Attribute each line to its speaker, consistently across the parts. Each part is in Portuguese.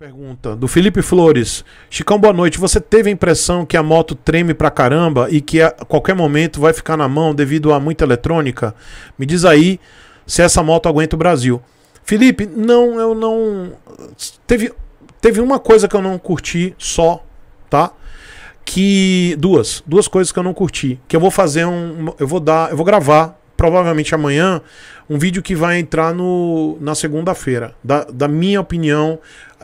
Speaker 1: Pergunta do Felipe Flores. Chicão, boa noite. Você teve a impressão que a moto treme pra caramba e que a qualquer momento vai ficar na mão devido a muita eletrônica? Me diz aí se essa moto aguenta o Brasil. Felipe, não, eu não. Teve, teve uma coisa que eu não curti só, tá? Que. Duas. Duas coisas que eu não curti. Que eu vou fazer um. Eu vou dar. Eu vou gravar provavelmente amanhã, um vídeo que vai entrar no, na segunda-feira. Da, da minha opinião,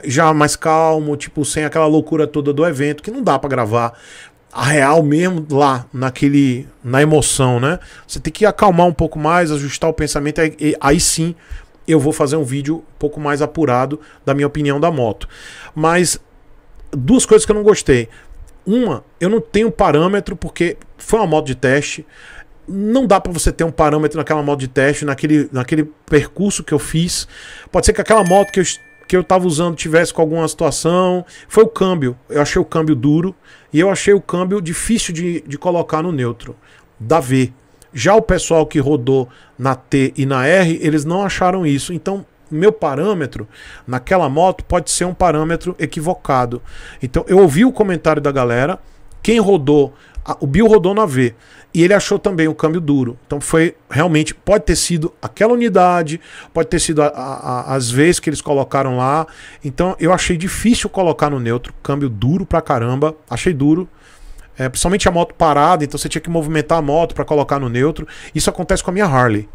Speaker 1: já mais calmo, tipo, sem aquela loucura toda do evento, que não dá para gravar a real mesmo lá, naquele na emoção, né? Você tem que acalmar um pouco mais, ajustar o pensamento, aí, aí sim eu vou fazer um vídeo um pouco mais apurado da minha opinião da moto. Mas duas coisas que eu não gostei. Uma, eu não tenho parâmetro porque foi uma moto de teste não dá para você ter um parâmetro naquela moto de teste, naquele, naquele percurso que eu fiz. Pode ser que aquela moto que eu que eu tava usando tivesse com alguma situação. Foi o câmbio. Eu achei o câmbio duro e eu achei o câmbio difícil de, de colocar no neutro. Da V. Já o pessoal que rodou na T e na R, eles não acharam isso. Então, meu parâmetro naquela moto pode ser um parâmetro equivocado. Então, eu ouvi o comentário da galera. Quem rodou, o Bill rodou na V. E ele achou também o câmbio duro. Então foi realmente, pode ter sido aquela unidade, pode ter sido a, a, as vezes que eles colocaram lá. Então eu achei difícil colocar no neutro, câmbio duro pra caramba, achei duro. É, principalmente a moto parada, então você tinha que movimentar a moto para colocar no neutro. Isso acontece com a minha Harley.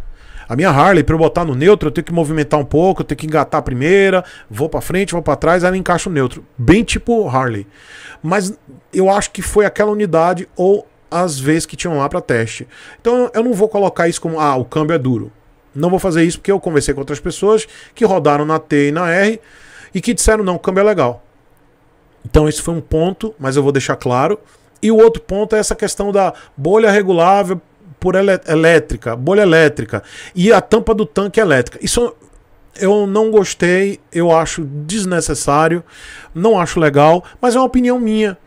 Speaker 1: A minha Harley, para eu botar no neutro, eu tenho que movimentar um pouco, eu tenho que engatar a primeira, vou para frente, vou para trás, aí ela encaixa o neutro. Bem tipo Harley. Mas eu acho que foi aquela unidade ou as vezes que tinham lá para teste. Então eu não vou colocar isso como, ah, o câmbio é duro. Não vou fazer isso porque eu conversei com outras pessoas que rodaram na T e na R e que disseram, não, o câmbio é legal. Então esse foi um ponto, mas eu vou deixar claro. E o outro ponto é essa questão da bolha regulável por elétrica, bolha elétrica e a tampa do tanque elétrica. Isso eu não gostei, eu acho desnecessário, não acho legal, mas é uma opinião minha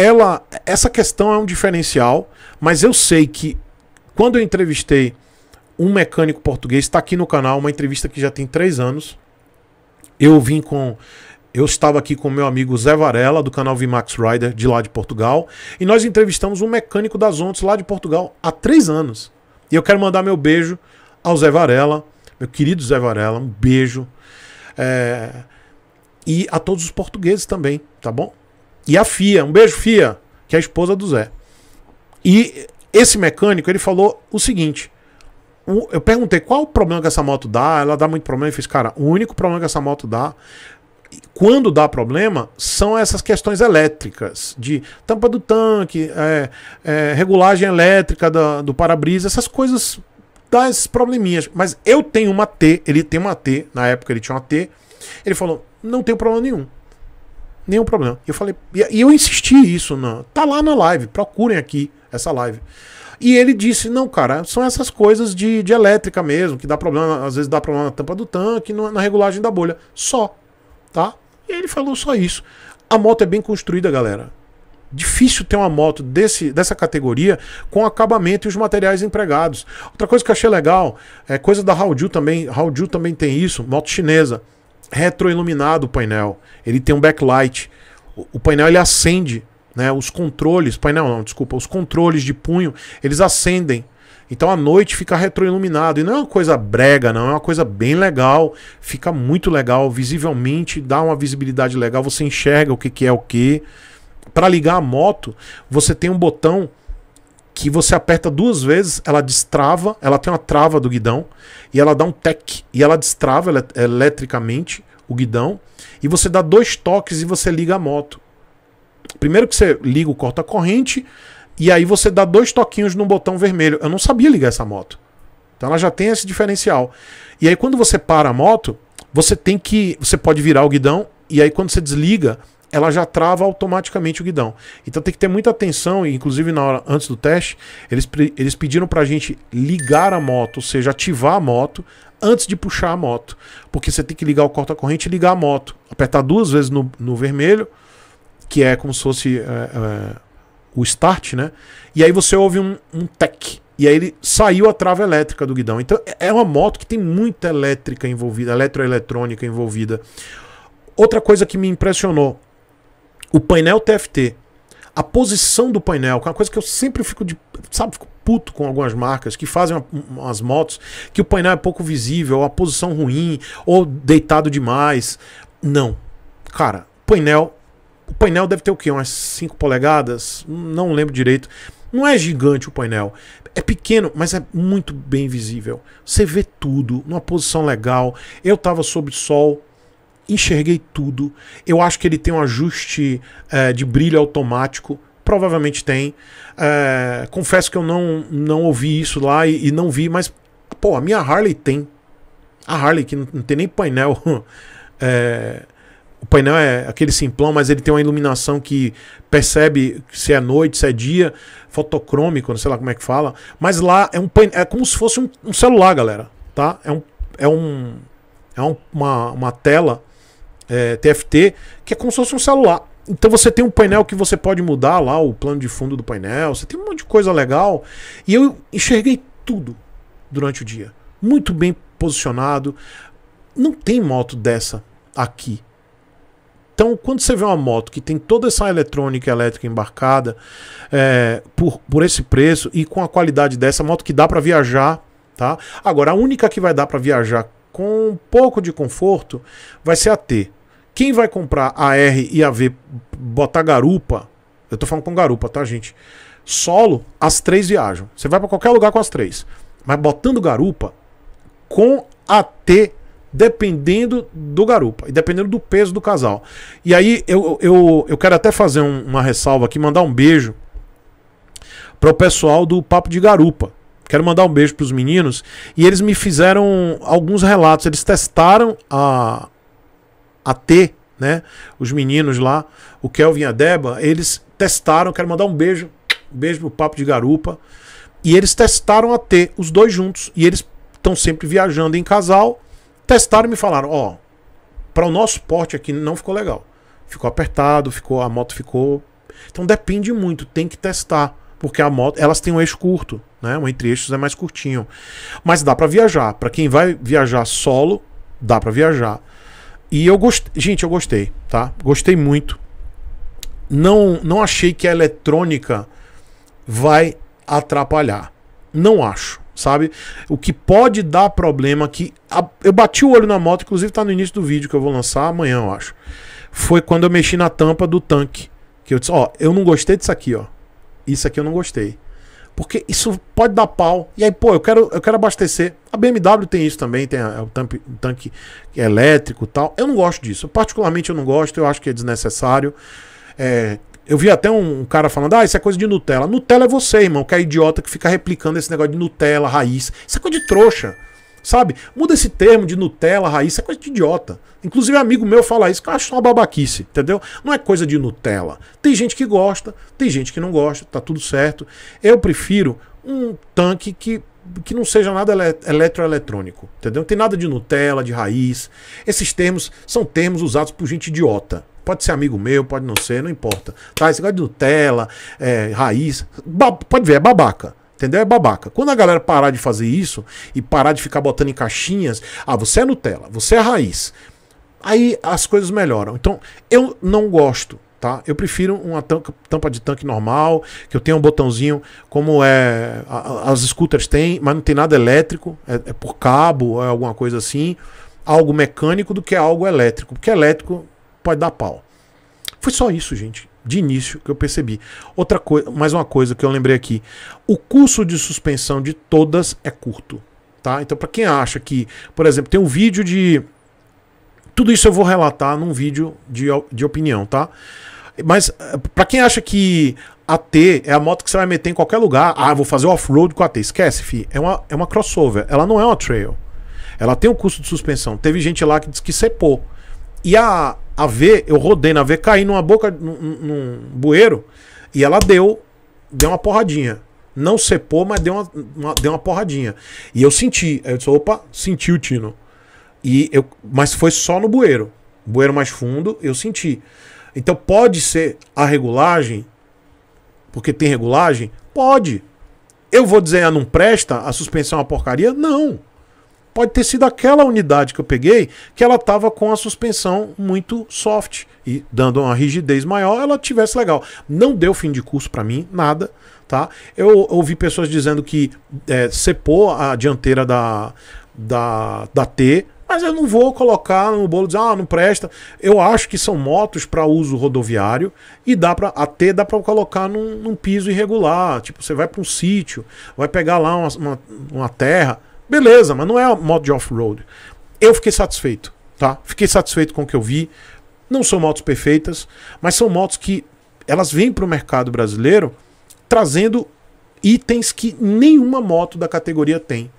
Speaker 1: ela, essa questão é um diferencial, mas eu sei que quando eu entrevistei um mecânico português, está aqui no canal, uma entrevista que já tem três anos, eu vim com. Eu estava aqui com meu amigo Zé Varela, do canal Vimax Rider, de lá de Portugal, e nós entrevistamos um mecânico das Ondas lá de Portugal há três anos. E eu quero mandar meu beijo ao Zé Varela, meu querido Zé Varela, um beijo. É... E a todos os portugueses também, tá bom? E a Fia, um beijo, Fia, que é a esposa do Zé. E esse mecânico, ele falou o seguinte: eu perguntei qual o problema que essa moto dá, ela dá muito problema. Ele fez, cara, o único problema que essa moto dá quando dá problema, são essas questões elétricas, de tampa do tanque, é, é, regulagem elétrica do, do para-brisa, essas coisas dá esses probleminhas. Mas eu tenho uma T, ele tem uma T, na época ele tinha uma T, ele falou, não tem problema nenhum nenhum problema. E eu falei, e eu insisti isso, não. Tá lá na live, procurem aqui essa live. E ele disse: não, cara, são essas coisas de, de elétrica mesmo, que dá problema, às vezes dá problema na tampa do tanque, na regulagem da bolha. Só. Tá? E ele falou só isso. A moto é bem construída, galera. Difícil ter uma moto desse, dessa categoria com acabamento e os materiais empregados. Outra coisa que eu achei legal é coisa da Haoju também. Haoju também tem isso, moto chinesa retroiluminado o painel, ele tem um backlight. O, o painel ele acende, né? Os controles, painel não, desculpa, os controles de punho, eles acendem. Então à noite fica retroiluminado. E não é uma coisa brega, não. É uma coisa bem legal. Fica muito legal. Visivelmente dá uma visibilidade legal. Você enxerga o que, que é o que. Para ligar a moto, você tem um botão que você aperta duas vezes, ela destrava, ela tem uma trava do guidão e ela dá um tec e ela destrava ele eletricamente o guidão e você dá dois toques e você liga a moto. Primeiro que você liga o corta-corrente e aí você dá dois toquinhos no botão vermelho. Eu não sabia ligar essa moto. Então ela já tem esse diferencial. E aí quando você para a moto, você tem que, você pode virar o guidão e aí quando você desliga, ela já trava automaticamente o guidão. Então tem que ter muita atenção, e inclusive na hora antes do teste, eles, eles pediram pra gente ligar a moto, ou seja, ativar a moto antes de puxar a moto. Porque você tem que ligar o corta-corrente e ligar a moto. Apertar duas vezes no, no vermelho, que é como se fosse é, é, o start, né? E aí você ouve um, um tec. E aí ele saiu a trava elétrica do guidão. Então é, é uma moto que tem muita elétrica envolvida, eletroeletrônica envolvida. Outra coisa que me impressionou, o painel TFT, a posição do painel, que é uma coisa que eu sempre fico de, sabe, fico puto com algumas marcas que fazem as motos que o painel é pouco visível, a posição ruim ou deitado demais. Não. Cara, painel, o painel deve ter o quê? Umas 5 polegadas, não lembro direito. Não é gigante o painel. É pequeno, mas é muito bem visível. Você vê tudo numa posição legal. Eu tava sob sol, enxerguei tudo. Eu acho que ele tem um ajuste é, de brilho automático. Provavelmente tem. É, confesso que eu não, não ouvi isso lá e, e, não vi, mas, pô, a minha Harley tem. A Harley, que não, não tem nem painel. é, o painel é aquele simplão, mas ele tem uma iluminação que percebe se é noite, se é dia, fotocrômico, não sei lá como é que fala. Mas lá é um painel, é como se fosse um, um celular, galera, tá? É um é um é um, uma, uma tela é, TFT, que é como se fosse um celular. Então você tem um painel que você pode mudar lá o plano de fundo do painel, você tem um monte de coisa legal. E eu enxerguei tudo durante o dia. Muito bem posicionado. Não tem moto dessa aqui. Então, quando você vê uma moto que tem toda essa eletrônica elétrica embarcada é, por, por esse preço e com a qualidade dessa moto que dá para viajar, tá? Agora, a única que vai dar para viajar com um pouco de conforto vai ser a T. Quem vai comprar a R e a V, botar garupa, eu tô falando com garupa, tá, gente? Solo, as três viajam. Você vai para qualquer lugar com as três. Mas botando garupa, com a T, dependendo do garupa e dependendo do peso do casal. E aí eu, eu, eu quero até fazer um, uma ressalva aqui, mandar um beijo para o pessoal do Papo de Garupa. Quero mandar um beijo para os meninos. E eles me fizeram alguns relatos. Eles testaram a, a ter, né? Os meninos lá, o Kelvin e a Deba, eles testaram, quero mandar um beijo, um beijo pro Papo de Garupa. E eles testaram a ter os dois juntos. E eles estão sempre viajando em casal. Testaram e me falaram: ó, para o nosso porte aqui não ficou legal. Ficou apertado, ficou a moto ficou. Então depende muito, tem que testar, porque a moto, elas têm um eixo curto, né? Um entre eixos é mais curtinho. Mas dá para viajar, para quem vai viajar solo, dá para viajar. E eu gostei. Gente, eu gostei, tá? Gostei muito. Não, não achei que a eletrônica vai atrapalhar. Não acho, sabe? O que pode dar problema que. A, eu bati o olho na moto, inclusive tá no início do vídeo que eu vou lançar amanhã, eu acho. Foi quando eu mexi na tampa do tanque. Que eu disse, ó, eu não gostei disso aqui, ó. Isso aqui eu não gostei. Porque isso pode dar pau. E aí, pô, eu quero, eu quero abastecer. A BMW tem isso também, tem é o tanque, o tanque elétrico e tal. Eu não gosto disso. Eu, particularmente eu não gosto, eu acho que é desnecessário. É, eu vi até um cara falando, ah, isso é coisa de Nutella. Nutella é você, irmão, que é idiota que fica replicando esse negócio de Nutella, raiz. Isso é coisa de trouxa. Sabe? Muda esse termo de Nutella, raiz, é coisa de idiota. Inclusive, amigo meu fala isso, que eu acho uma babaquice, entendeu? Não é coisa de Nutella. Tem gente que gosta, tem gente que não gosta, tá tudo certo. Eu prefiro um tanque que que não seja nada eletroeletrônico, entendeu? Não tem nada de Nutella, de raiz. Esses termos são termos usados por gente idiota. Pode ser amigo meu, pode não ser, não importa. Tá? Esse negócio de Nutella, é, raiz, pode ver, é babaca. Entendeu? É babaca. Quando a galera parar de fazer isso e parar de ficar botando em caixinhas, ah, você é Nutella, você é raiz. Aí as coisas melhoram. Então, eu não gosto, tá? Eu prefiro uma tampa, tampa de tanque normal, que eu tenha um botãozinho, como é a, as scooters têm, mas não tem nada elétrico, é, é por cabo, é alguma coisa assim, algo mecânico do que algo elétrico, porque elétrico pode dar pau. Foi só isso, gente de início que eu percebi. Outra coisa, mais uma coisa que eu lembrei aqui. O curso de suspensão de todas é curto, tá? Então para quem acha que, por exemplo, tem um vídeo de tudo isso eu vou relatar num vídeo de, de opinião, tá? Mas eh, para quem acha que a T é a moto que você vai meter em qualquer lugar, ah, vou fazer off-road com a T, esquece, fi. É uma, é uma crossover, ela não é uma trail. Ela tem um curso de suspensão. Teve gente lá que disse que sepou. E a, a V, eu rodei na V, caí numa boca, num, num bueiro, e ela deu, deu uma porradinha. Não sepou mas deu uma, uma deu uma porradinha. E eu senti, eu disse, opa, senti o tino. E eu, mas foi só no bueiro. Bueiro mais fundo, eu senti. Então pode ser a regulagem, porque tem regulagem? Pode. Eu vou dizer, ah, não presta, a suspensão é uma porcaria? Não. Pode ter sido aquela unidade que eu peguei que ela estava com a suspensão muito soft e dando uma rigidez maior, ela tivesse legal. Não deu fim de curso para mim, nada. Tá? Eu ouvi pessoas dizendo que é, cepou a dianteira da, da, da T, mas eu não vou colocar no bolo e dizer, ah, não presta. Eu acho que são motos para uso rodoviário e dá para até dá para colocar num, num, piso irregular. Tipo, você vai para um sítio, vai pegar lá uma, uma, uma terra, Beleza, mas não é moto de off-road. Eu fiquei satisfeito, tá? Fiquei satisfeito com o que eu vi. Não são motos perfeitas, mas são motos que elas vêm para o mercado brasileiro trazendo itens que nenhuma moto da categoria tem.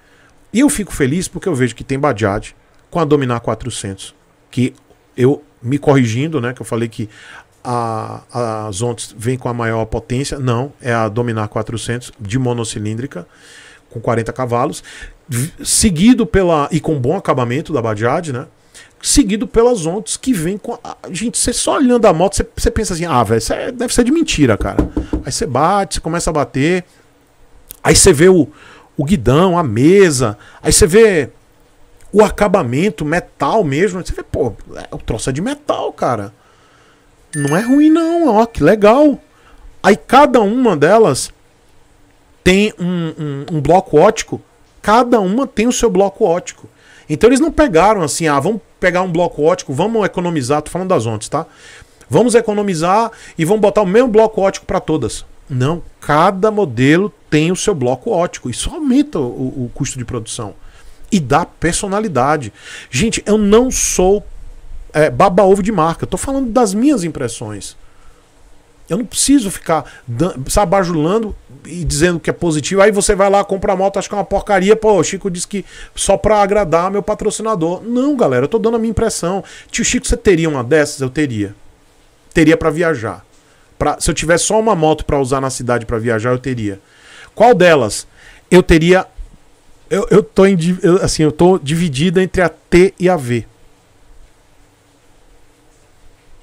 Speaker 1: E eu fico feliz porque eu vejo que tem Bajaj com a Dominar 400, que eu me corrigindo, né, que eu falei que a, a Zontes vem com a maior potência, não, é a Dominar 400 de monocilíndrica com 40 cavalos, seguido pela. e com bom acabamento da Bajaj, né? Seguido pelas ondas que vem com. A, gente, você só olhando a moto, você, você pensa assim, ah, velho, é, deve ser de mentira, cara. Aí você bate, você começa a bater, aí você vê o, o guidão, a mesa, aí você vê o acabamento, metal mesmo. Você vê, pô, é, o troço é de metal, cara. Não é ruim, não, ó, que legal. Aí cada uma delas tem um, um, um bloco ótico, cada uma tem o seu bloco ótico. Então eles não pegaram assim, ah, vamos pegar um bloco ótico, vamos economizar, tô falando das ondas, tá? Vamos economizar e vamos botar o mesmo bloco ótico para todas. Não, cada modelo tem o seu bloco ótico. Isso aumenta o, o, custo de produção e dá personalidade. Gente, eu não sou é, baba-ovo de marca, estou falando das minhas impressões. Eu não preciso ficar sabajulando e dizendo que é positivo. Aí você vai lá, compra a moto, acha que é uma porcaria. Pô, o Chico disse que só pra agradar meu patrocinador. Não, galera, eu tô dando a minha impressão. Tio Chico, você teria uma dessas? Eu teria. Teria para viajar. Pra, se eu tivesse só uma moto para usar na cidade para viajar, eu teria. Qual delas? Eu teria. Eu, eu, tô em, eu, assim, eu tô dividida entre a T e a V.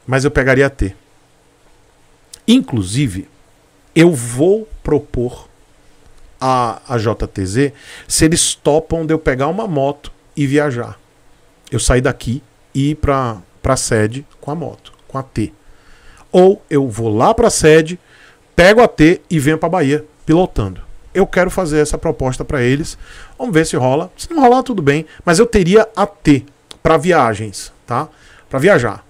Speaker 1: Mas eu pegaria a T. Inclusive, eu vou propor a, a JTZ se eles topam de eu pegar uma moto e viajar. Eu sair daqui e ir para a sede com a moto, com a T. Ou eu vou lá para a sede, pego a T e venho para Bahia pilotando. Eu quero fazer essa proposta para eles. Vamos ver se rola. Se não rolar, tudo bem. Mas eu teria a T para viagens, tá? Para viajar.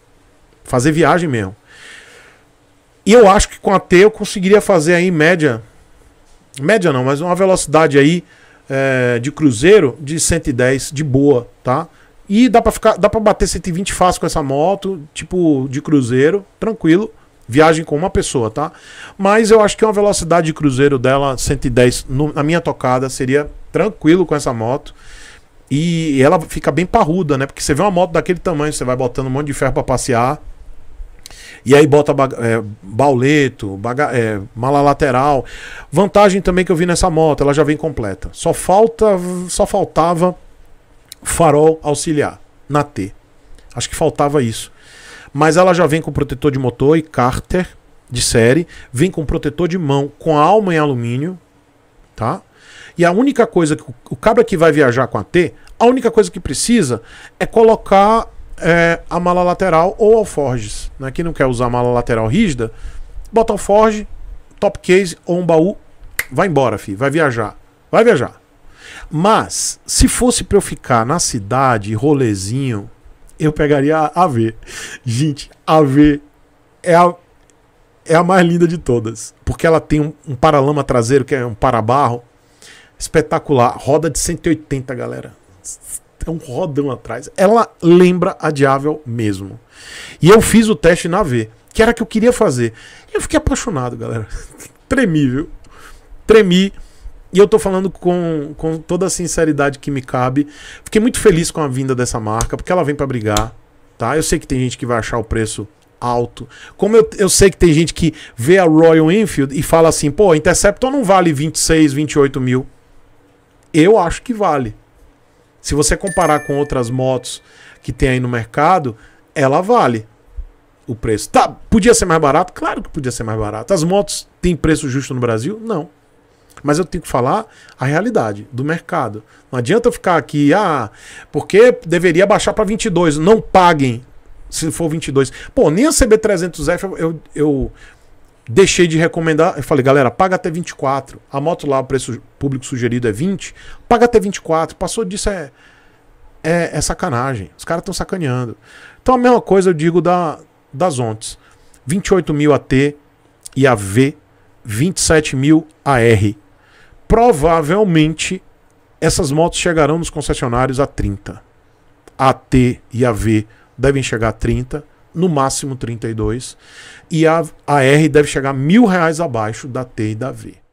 Speaker 1: Fazer viagem mesmo. E eu acho que com a T eu conseguiria fazer aí média. Média não, mas uma velocidade aí é, de cruzeiro de 110 de boa, tá? E dá pra, ficar, dá pra bater 120 fácil com essa moto, tipo de cruzeiro, tranquilo. Viagem com uma pessoa, tá? Mas eu acho que uma velocidade de cruzeiro dela, 110, no, na minha tocada, seria tranquilo com essa moto. E ela fica bem parruda, né? Porque você vê uma moto daquele tamanho, você vai botando um monte de ferro para passear. E aí bota é, bauleto, é, mala lateral. Vantagem também que eu vi nessa moto, ela já vem completa. Só falta, só faltava farol auxiliar na T. Acho que faltava isso. Mas ela já vem com protetor de motor e cárter de série, vem com protetor de mão com a alma em alumínio, tá? E a única coisa que o cabra que vai viajar com a T, a única coisa que precisa é colocar é, a mala lateral ou alforges. Né? Quem não quer usar mala lateral rígida, bota alforge, top case ou um baú, vai embora, filho, vai viajar. Vai viajar. Mas, se fosse para eu ficar na cidade, rolezinho, eu pegaria a AV. Gente, a AV é a, é a mais linda de todas. Porque ela tem um, um paralama traseiro, que é um parabarro, espetacular. Roda de 180, galera é um rodão atrás. Ela lembra a Diável mesmo. E eu fiz o teste na V, que era que eu queria fazer. Eu fiquei apaixonado, galera. Tremi, viu? Tremi. E eu tô falando com, com toda a sinceridade que me cabe. Fiquei muito feliz com a vinda dessa marca, porque ela vem para brigar, tá? Eu sei que tem gente que vai achar o preço alto. Como eu, eu sei que tem gente que vê a Royal Enfield e fala assim, pô, Interceptor não vale 26, 28 mil. Eu acho que vale. Se você comparar com outras motos que tem aí no mercado, ela vale o preço. Tá, podia ser mais barato? Claro que podia ser mais barato. As motos têm preço justo no Brasil? Não. Mas eu tenho que falar a realidade do mercado. Não adianta eu ficar aqui, ah, porque deveria baixar para 22. Não paguem se for 22. Pô, nem a CB300F eu, eu Deixei de recomendar, eu falei, galera, paga até 24. A moto lá, o preço público sugerido é 20, paga até 24. Passou disso é, é, é sacanagem. Os caras estão sacaneando. Então a mesma coisa eu digo da, das ontes. 28 mil a T e a V, 27 mil a R. Provavelmente essas motos chegarão nos concessionários a 30. A T e a V devem chegar a 30 no máximo 32, e a, a R deve chegar mil reais abaixo da T e da V.